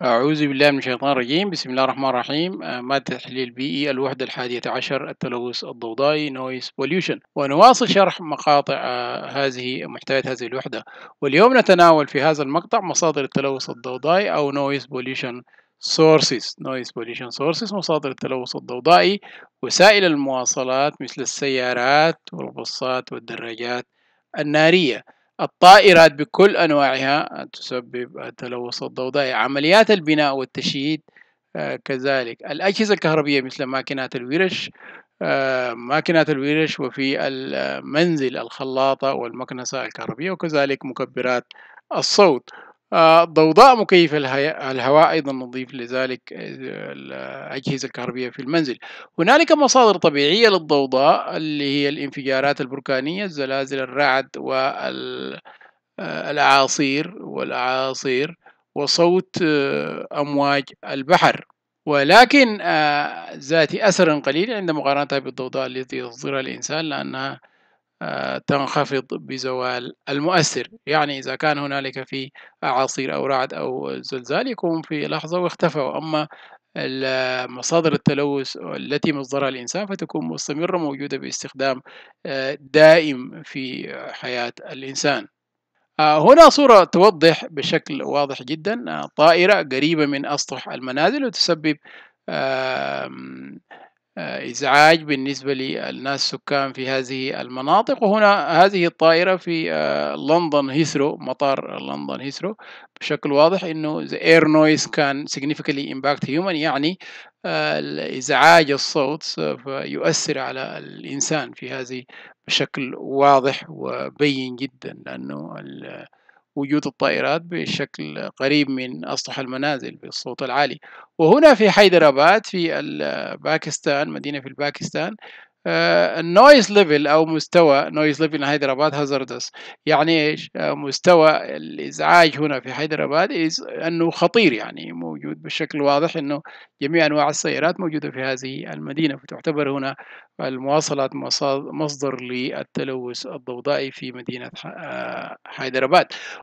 أعوذ بالله من الشيطان الرجيم بسم الله الرحمن الرحيم آه، مادة تحليل بيئي الوحدة الحادية عشر التلوث الضوضائي نويز بوليوشن ونواصل شرح مقاطع آه، هذه محتويات هذه الوحدة واليوم نتناول في هذا المقطع مصادر التلوث الضوضائي أو نويز بوليوشن sources noise pollution sources مصادر التلوث الضوضائي وسائل المواصلات مثل السيارات والبصات والدراجات النارية الطائرات بكل أنواعها تسبب التلوث الضوضائي عمليات البناء والتشييد آه، كذلك الأجهزة الكهربية مثل ماكينات الورش آه، ماكينات الورش وفي المنزل الخلاطة والمكنسة الكهربية وكذلك مكبرات الصوت آه، ضوضاء مكيف الهواء أيضا نضيف لذلك آه، الأجهزة الكهربية في المنزل هنالك مصادر طبيعية للضوضاء اللي هي الانفجارات البركانية الزلازل الرعد والأعاصير آه، والأعاصير وصوت أمواج البحر ولكن ذات أثر قليل عند مقارنتها بالضوضاء التي يصدرها الإنسان لأنها آه، تنخفض بزوال المؤثر يعني إذا كان هنالك في أعاصير أو رعد أو زلزال يكون في لحظة واختفى وأما مصادر التلوث التي مصدرها الإنسان فتكون مستمرة موجودة باستخدام آه، دائم في حياة الإنسان آه، هنا صورة توضح بشكل واضح جدا طائرة قريبة من أسطح المنازل وتسبب آه، إزعاج بالنسبة للناس سكان في هذه المناطق وهنا هذه الطائرة في آه، لندن هيثرو مطار لندن هيثرو بشكل واضح إنه the air noise can significantly impact human يعني آه، إزعاج الصوت يؤثر على الإنسان في هذه بشكل واضح وبين جدا لأنه وجود الطائرات بشكل قريب من أسطح المنازل بالصوت العالي وهنا في حيدرابات في الباكستان مدينة في الباكستان آه، النويز ليفل او مستوى نويز ليفل هيدرابات هازاردس يعني ايش آه، مستوى الازعاج هنا في هيدرابات انه خطير يعني موجود بشكل واضح انه جميع انواع السيارات موجوده في هذه المدينه فتعتبر هنا المواصلات مصدر للتلوث الضوضائي في مدينه هيدرابات آه،